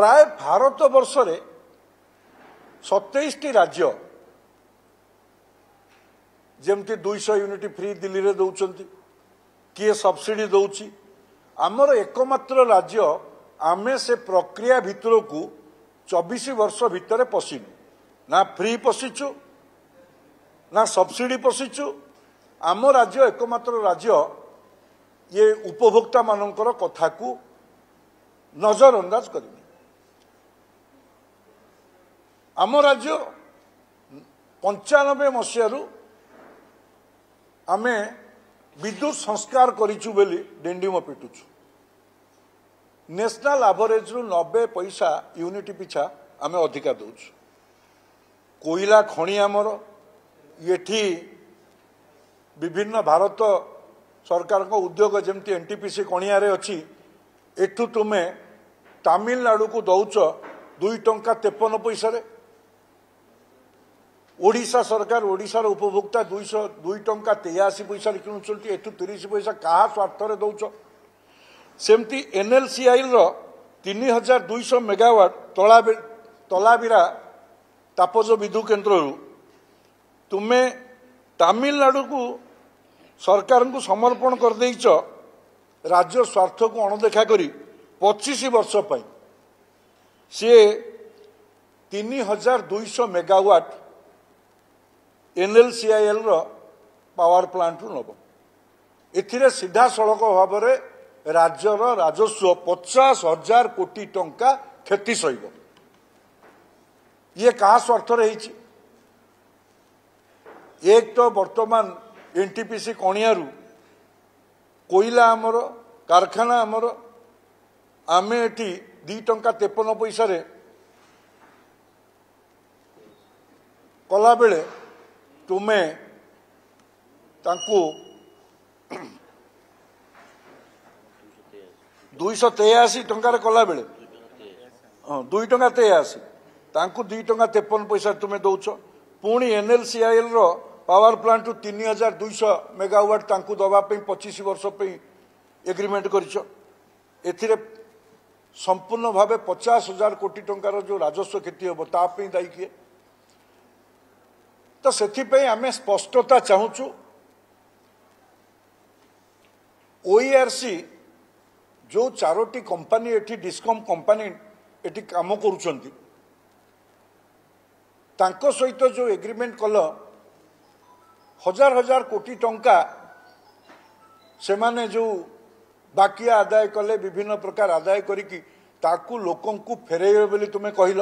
ପ୍ରାୟ ଭାରତ ବର୍ଷରେ ସତେଇଶଟି ରାଜ୍ୟ ଯେମିତି ଦୁଇଶହ ୟୁନିଟ୍ ଫ୍ରି ଦିଲ୍ଲୀରେ ଦେଉଛନ୍ତି କିଏ ସବସିଡି ଦେଉଛି ଆମର ଏକମାତ୍ର ରାଜ୍ୟ ଆମେ ସେ ପ୍ରକ୍ରିୟା ଭିତରକୁ ଚବିଶ ବର୍ଷ ଭିତରେ ପଶିନୁ ନା ଫ୍ରି ପଶିଛୁ ନା ସବସିଡି ପଶିଛୁ ଆମ ରାଜ୍ୟ ଏକମାତ୍ର ରାଜ୍ୟ ଇଏ ଉପଭୋକ୍ତାମାନଙ୍କର କଥାକୁ ନଜରଅନ୍ଦାଜ କରିବ ଆମ ରାଜ୍ୟ ପଞ୍ଚାନବେ ମସିହାରୁ ଆମେ ବିଦ୍ୟୁତ ସଂସ୍କାର କରିଛୁ ବୋଲି ଡେଣ୍ଡିମ ପିଟୁଛୁ ନ୍ୟାସନାଲ ଆଭରେଜରୁ ନବେ ପଇସା ୟୁନିଟ୍ ପିଛା ଆମେ ଅଧିକା ଦେଉଛୁ କୋଇଲା ଖଣି ଆମର ଏଠି ବିଭିନ୍ନ ଭାରତ ସରକାରଙ୍କ ଉଦ୍ୟୋଗ ଯେମିତି ଏନ୍ ଟି ପି ସି କଣିଆରେ ଅଛି ଏଠୁ ତୁମେ ତାମିଲନାଡ଼ୁକୁ ଦେଉଛ ଦୁଇ ଟଙ୍କା ତେପନ ପଇସାରେ ଓଡ଼ିଶା ସରକାର ଓଡ଼ିଶାର ଉପଭୋକ୍ତା ଦୁଇଶହ ଦୁଇ ଟଙ୍କା ତେୟାଅଶୀ ପଇସାରେ କିଣୁଛନ୍ତି ଏଠୁ ତିରିଶ ପଇସା କାହା ସ୍ୱାର୍ଥରେ ଦେଉଛ ସେମିତି ଏନ୍ଏଲ୍ସିଆଇର ତିନି ହଜାର ଦୁଇଶହ ମେଗାୱାଟ ତଲାବିରା ତାପଜ ବିଦ୍ୟୁତ କେନ୍ଦ୍ରରୁ ତୁମେ ତାମିଲନାଡ଼ୁକୁ ସରକାରଙ୍କୁ ସମର୍ପଣ କରିଦେଇଛ ରାଜ୍ୟ ସ୍ୱାର୍ଥକୁ ଅଣଦେଖା କରି ପଚିଶ ବର୍ଷ ପାଇଁ ସିଏ ତିନି ହଜାର ଦୁଇଶହ ମେଗାୱାଟ ଏନ୍ଏଲ୍ସିଆଇଏଲ୍ର ପାୱାର ପ୍ଲାଣ୍ଟରୁ ନେବ ଏଥିରେ ସିଧାସଳଖ ଭାବରେ ରାଜ୍ୟର ରାଜସ୍ୱ ପଚାଶ ହଜାର କୋଟି ଟଙ୍କା କ୍ଷତି ସହିବ ଇଏ କାହା ସ୍ୱାର୍ଥରେ ହେଇଛି ଏକ ତ ବର୍ତ୍ତମାନ ଏନ୍ ଟି ପି ସି କଣିଆରୁ କୋଇଲା ଆମର କାରଖାନା ଆମର ଆମେ ଏଠି ଦୁଇ ଟଙ୍କା ତେପନ ପଇସାରେ କଲାବେଳେ ତୁମେ ତାଙ୍କୁ ଦୁଇଶହ ତେୟାଅଶୀ ଟଙ୍କାରେ କଲାବେଳେ ହଁ ଦୁଇ ଟଙ୍କା ତେୟାଅଶୀ ତାଙ୍କୁ ଦୁଇ ଟଙ୍କା ତେପନ ପଇସା ତୁମେ ଦେଉଛ ପୁଣି ଏନ୍ଏଲ୍ସିଆଇଏଲ୍ର ପାୱାର ପ୍ଲାଣ୍ଟରୁ ତିନି ହଜାର ଦୁଇଶହ ମେଗାୱାଟ ତାଙ୍କୁ ଦେବା ପାଇଁ ପଚିଶ ବର୍ଷ ପାଇଁ ଏଗ୍ରିମେଣ୍ଟ କରିଛ ଏଥିରେ ସମ୍ପୂର୍ଣ୍ଣ ଭାବେ ପଚାଶ ହଜାର କୋଟି ଟଙ୍କାର ଯେଉଁ ରାଜସ୍ୱ କ୍ଷତି ହେବ ତା ପାଇଁ ଦାୟୀ କିଏ ତ ସେଥିପାଇଁ ଆମେ ସ୍ପଷ୍ଟତା ଚାହୁଁଛୁ ଓଇଆର୍ସି e ଯେଉଁ ଚାରୋଟି କମ୍ପାନୀ ଏଠି ଡିସ୍କମ୍ କମ୍ପାନୀ ଏଠି କାମ କରୁଛନ୍ତି ତାଙ୍କ ସହିତ ଯେଉଁ ଏଗ୍ରିମେଣ୍ଟ କଲ ହଜାର ହଜାର କୋଟି ଟଙ୍କା ସେମାନେ ଯେଉଁ ବାକିଆ ଆଦାୟ କଲେ ବିଭିନ୍ନ ପ୍ରକାର ଆଦାୟ କରିକି ତାକୁ ଲୋକଙ୍କୁ ଫେରେଇବେ ବୋଲି ତୁମେ କହିଲ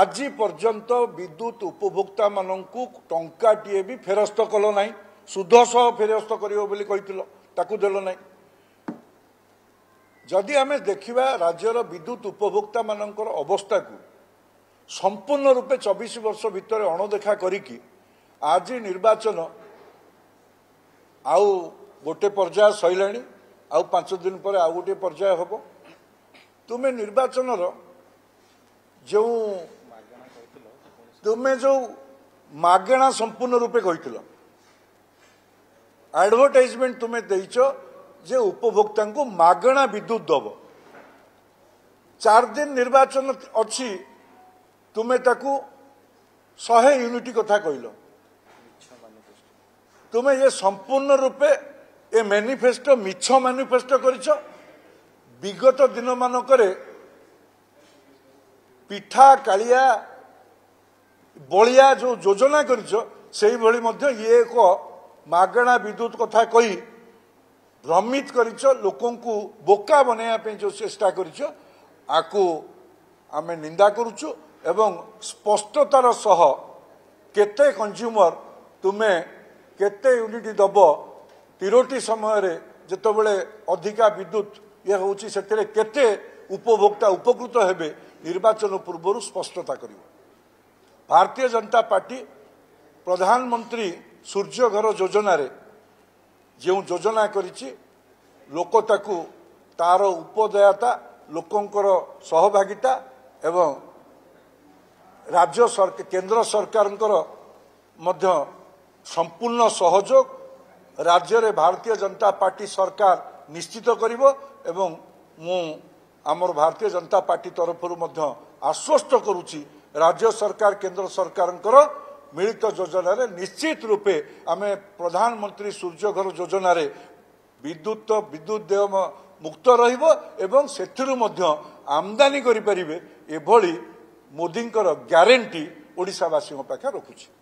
ଆଜି ପର୍ଯ୍ୟନ୍ତ ବିଦ୍ୟୁତ ଉପଭୋକ୍ତାମାନଙ୍କୁ ଟଙ୍କାଟିଏ ବି ଫେରସ୍ତ କଲ ନାହିଁ ସୁଧ ସହ ଫେରସ୍ତ କରିବ ବୋଲି କହିଥିଲ ତାକୁ ଦେଲ ନାହିଁ ଯଦି ଆମେ ଦେଖିବା ରାଜ୍ୟର ବିଦ୍ୟୁତ ଉପଭୋକ୍ତାମାନଙ୍କର ଅବସ୍ଥାକୁ ସମ୍ପୂର୍ଣ୍ଣ ରୂପେ ଚବିଶ ବର୍ଷ ଭିତରେ ଅଣଦେଖା କରିକି ଆଜି ନିର୍ବାଚନ ଆଉ ଗୋଟେ ପର୍ଯ୍ୟାୟ ସରିଲାଣି ଆଉ ପାଞ୍ଚ ଦିନ ପରେ ଆଉ ଗୋଟିଏ ପର୍ଯ୍ୟାୟ ହେବ ତୁମେ ନିର୍ବାଚନର ଯେଉଁ ତୁମେ ଯୋଉ ମାଗଣା ସମ୍ପୂର୍ଣ୍ଣ ରୂପେ କହିଥିଲ ଆଡଭର୍ଟାଇଜମେଣ୍ଟ ତୁମେ ଦେଇଛ ଯେ ଉପଭୋକ୍ତାଙ୍କୁ ମାଗଣା ବିଦ୍ୟୁତ ଦେବ ଚାରି ଦିନ ନିର୍ବାଚନ ଅଛି ତୁମେ ତାକୁ ଶହେ ୟୁନିଟ୍ କଥା କହିଲ ତୁମେ ଏ ସମ୍ପୂର୍ଣ୍ଣ ରୂପେ ଏ ମ୍ୟାନିଫେଷ୍ଟୋ ମିଛ ମ୍ୟାନିଫେଷ୍ଟୋ କରିଛ ବିଗତ ଦିନମାନଙ୍କରେ ପିଠା କାଳିଆ ବଳିଆ ଯେଉଁ ଯୋଜନା କରିଛ ସେଇଭଳି ମଧ୍ୟ ଇଏ ଏକ ମାଗଣା ବିଦ୍ୟୁତ କଥା କହି ଭ୍ରମିତ କରିଛ ଲୋକଙ୍କୁ ବୋକା ବନେଇବା ପାଇଁ ଯେଉଁ ଚେଷ୍ଟା କରିଛ ଆକୁ ଆମେ ନିନ୍ଦା କରୁଛୁ ଏବଂ ସ୍ପଷ୍ଟତାର ସହ କେତେ କଞ୍ଜ୍ୟୁମର ତୁମେ କେତେ ୟୁନିଟ୍ ଦେବ ତିରୋଟି ସମୟରେ ଯେତେବେଳେ ଅଧିକା ବିଦ୍ୟୁତ ଇଏ ହେଉଛି ସେଥିରେ କେତେ ଉପଭୋକ୍ତା ଉପକୃତ ହେବେ ନିର୍ବାଚନ ପୂର୍ବରୁ ସ୍ପଷ୍ଟତା କରିବ ଭାରତୀୟ ଜନତା ପାର୍ଟି ପ୍ରଧାନମନ୍ତ୍ରୀ ସୂର୍ଯ୍ୟଘର ଯୋଜନାରେ ଯେଉଁ ଯୋଜନା କରିଛି ଲୋକ ତାକୁ ତାର ଉପଦେୟତା ଲୋକଙ୍କର ସହଭାଗିତା ଏବଂ ରାଜ୍ୟ ସରକାର କେନ୍ଦ୍ର ସରକାରଙ୍କର ମଧ୍ୟ ସମ୍ପୂର୍ଣ୍ଣ ସହଯୋଗ ରାଜ୍ୟରେ ଭାରତୀୟ ଜନତା ପାର୍ଟି ସରକାର ନିଶ୍ଚିତ କରିବ ଏବଂ ମୁଁ ଆମର ଭାରତୀୟ ଜନତା ପାର୍ଟି ତରଫରୁ ମଧ୍ୟ ଆଶ୍ୱସ୍ତ କରୁଛି ରାଜ୍ୟ ସରକାର କେନ୍ଦ୍ର ସରକାରଙ୍କର ମିଳିତ ଯୋଜନାରେ ନିଶ୍ଚିତ ରୂପେ ଆମେ ପ୍ରଧାନମନ୍ତ୍ରୀ ସୂର୍ଯ୍ୟଘର ଯୋଜନାରେ ବିଦ୍ୟୁତ ବିଦ୍ୟୁତ ଦେୟ ମୁକ୍ତ ରହିବ ଏବଂ ସେଥିରୁ ମଧ୍ୟ ଆମଦାନୀ କରିପାରିବେ ଏଭଳି ମୋଦିଙ୍କର ଗ୍ୟାରେଣ୍ଟି ଓଡ଼ିଶାବାସୀଙ୍କ ପାଖରେ ରଖୁଛି